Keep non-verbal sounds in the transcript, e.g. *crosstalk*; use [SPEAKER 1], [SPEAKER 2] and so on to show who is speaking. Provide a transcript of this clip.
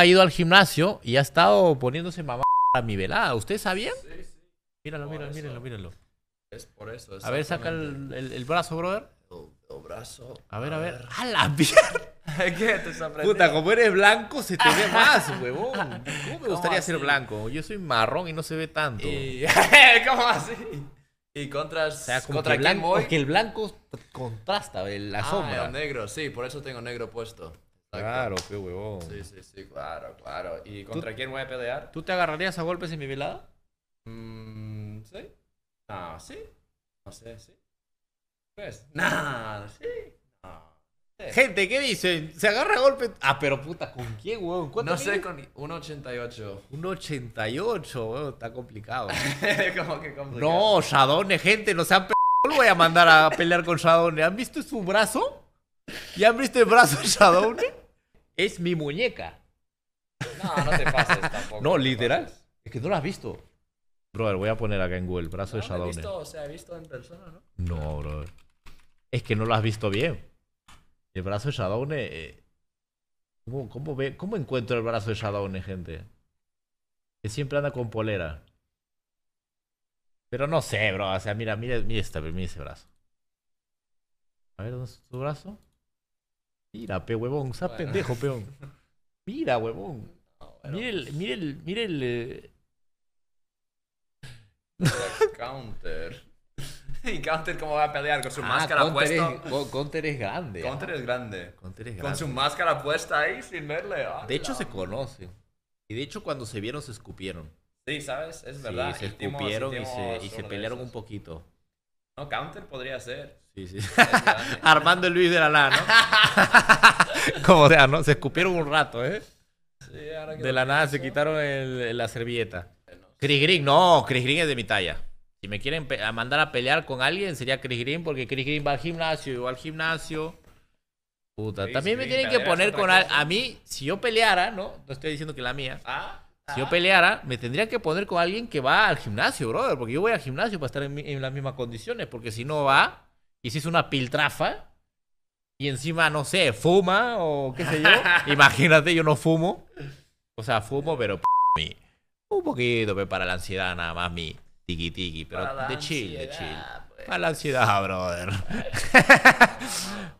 [SPEAKER 1] ha ido al gimnasio y ha estado poniéndose mamá a mi velada. ¿Ustedes sabían? Sí, sí. Míralo, por míralo, Es por eso. A ver, saca el, el, brazo, brother. El, brazo. A ver, a ver. ¡A la mierda! *laughs* ¿Qué? ¿Te Puta, como eres blanco, se te ve más, *laughs* huevón. ¿Cómo me gustaría ser blanco? Yo soy marrón y no se ve tanto. Y... *laughs* ¿Cómo así? Y contra, o sea, contra que, blanco, que el blanco contrasta la ah, sombra. El negro, sí, por eso tengo negro puesto. Claro, qué huevón. Sí, sí, sí, claro, claro. ¿Y contra quién voy a pelear? ¿Tú te agarrarías a golpes en mi velada? Mmm, sí. Ah, sí. No sé, sí. Pues, nada, sí. Gente, ¿qué dicen? Se agarra a golpe. Ah, pero puta, ¿con quién, weón? No sé, con 1.88. 1.88, weón, está complicado. *laughs* ¿Cómo que complicado. No, Shadone, gente, no sean p. *laughs* Lo voy a mandar a pelear con Shadone. ¿Han visto su brazo? ¿Ya han visto el brazo de Shadone? es mi muñeca. No, no te pases *laughs* tampoco. no, literal. Es que no lo has visto. Brother, voy a poner acá en Google, brazo de Shadow. Visto, o visto en persona, ¿no? No, brother. Es que no lo has visto bien. El brazo de Shadowne. Eh, ¿cómo, encuentro el brazo de Shadowne, gente? Que siempre anda con polera. Pero no sé, bro. O sea, mira, mira, mira, esta, mira ese brazo. A ver, ¿dónde está tu brazo? Mira, pe huevón, sea pendejo, peón. Mira, huevón. Mira Mire el, pues. mire el, mire eh. el. counter. ¿Y *laughs* Counter cómo va a pelear? ¿Con su ah, máscara puesta? counter es grande. Counter es grande. Counter es grande. Con su máscara puesta ahí sin verle. Ah, de hecho, se conoce. Y de hecho, cuando se vieron, se escupieron. Sí, ¿sabes? Es verdad. Sí, se escupieron y, se, y se pelearon un poquito. No, counter podría ser. Sí, sí. *laughs* Armando Luis de la nada, ¿no? *laughs* Como sea, ¿no? Se escupieron un rato, ¿eh? de la nada se quitaron la servilleta. Chris Green, no, Chris Green es de mi talla. Si me quieren mandar a pelear con alguien, sería Chris Green, porque Chris Green va al gimnasio, yo al gimnasio. Puta, también me tienen que poner con. a mí, si yo peleara, ¿no? No estoy diciendo que la mía. Ah. Si yo peleara, me tendría que poner con alguien que va al gimnasio, brother, porque yo voy al gimnasio para estar en, las mismas condiciones, porque si no va, y si es una piltrafa, y encima, no sé, fuma o qué sé yo, *laughs* imagínate, yo no fumo, o sea, fumo, pero p un poquito para la ansiedad nada más, mi tiki tiki, pero de chill, de chill. Pues. Para la ansiedad, brother. *laughs*